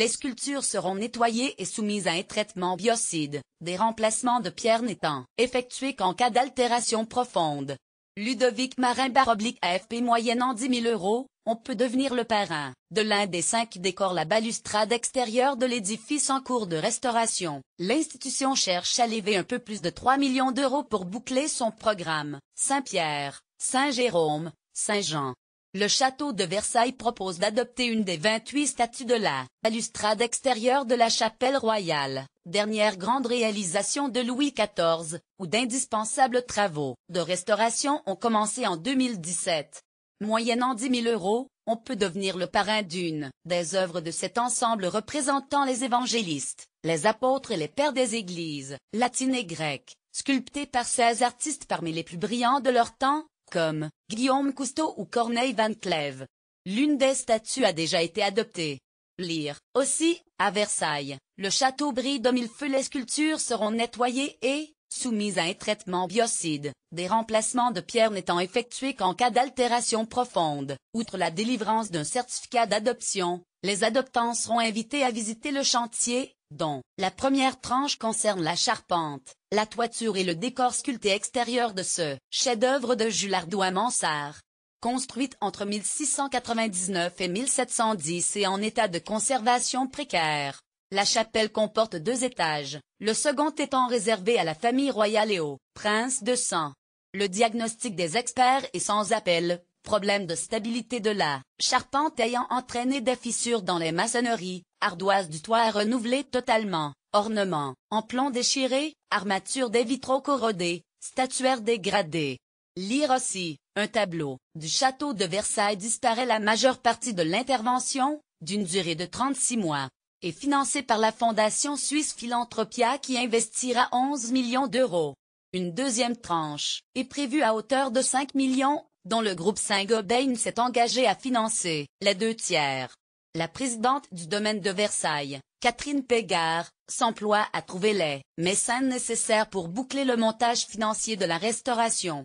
les sculptures seront nettoyées et soumises à un traitement biocide, des remplacements de pierres n'étant effectués qu'en cas d'altération profonde. Ludovic Marin baroblique AFP moyennant 10 000 euros, on peut devenir le parrain de l'un des cinq décors la balustrade extérieure de l'édifice en cours de restauration. L'institution cherche à lever un peu plus de 3 millions d'euros pour boucler son programme. Saint-Pierre, Saint-Jérôme, Saint-Jean, le château de Versailles propose d'adopter une des 28 statues de la balustrade extérieure de la chapelle royale, dernière grande réalisation de Louis XIV, où d'indispensables travaux de restauration ont commencé en 2017. Moyennant 10 000 euros, on peut devenir le parrain d'une des œuvres de cet ensemble représentant les évangélistes, les apôtres et les pères des églises, latines et grecques, sculptées par 16 artistes parmi les plus brillants de leur temps, comme Guillaume Cousteau ou Corneille Van Cleve. L'une des statues a déjà été adoptée. Lire. Aussi, à Versailles, le château brille de mille feux. Les sculptures seront nettoyées et, soumises à un traitement biocide, des remplacements de pierres n'étant effectués qu'en cas d'altération profonde. Outre la délivrance d'un certificat d'adoption, les adoptants seront invités à visiter le chantier, dont la première tranche concerne la charpente, la toiture et le décor sculpté extérieur de ce chef-d'œuvre de Jules Ardouin Mansart. Construite entre 1699 et 1710 et en état de conservation précaire, la chapelle comporte deux étages, le second étant réservé à la famille royale et au prince de sang. Le diagnostic des experts est sans appel, problème de stabilité de la charpente ayant entraîné des fissures dans les maçonneries, ardoise du toit renouvelée totalement, ornements, en plomb déchiré, armature des vitraux corrodés, statuaire dégradée. Lire aussi, un tableau, du château de Versailles disparaît la majeure partie de l'intervention, d'une durée de 36 mois, et financée par la Fondation Suisse Philanthropia qui investira 11 millions d'euros. Une deuxième tranche est prévue à hauteur de 5 millions, dont le groupe Saint-Gobain s'est engagé à financer les deux tiers. La présidente du domaine de Versailles, Catherine Pégard, s'emploie à trouver les médecins nécessaires pour boucler le montage financier de la restauration.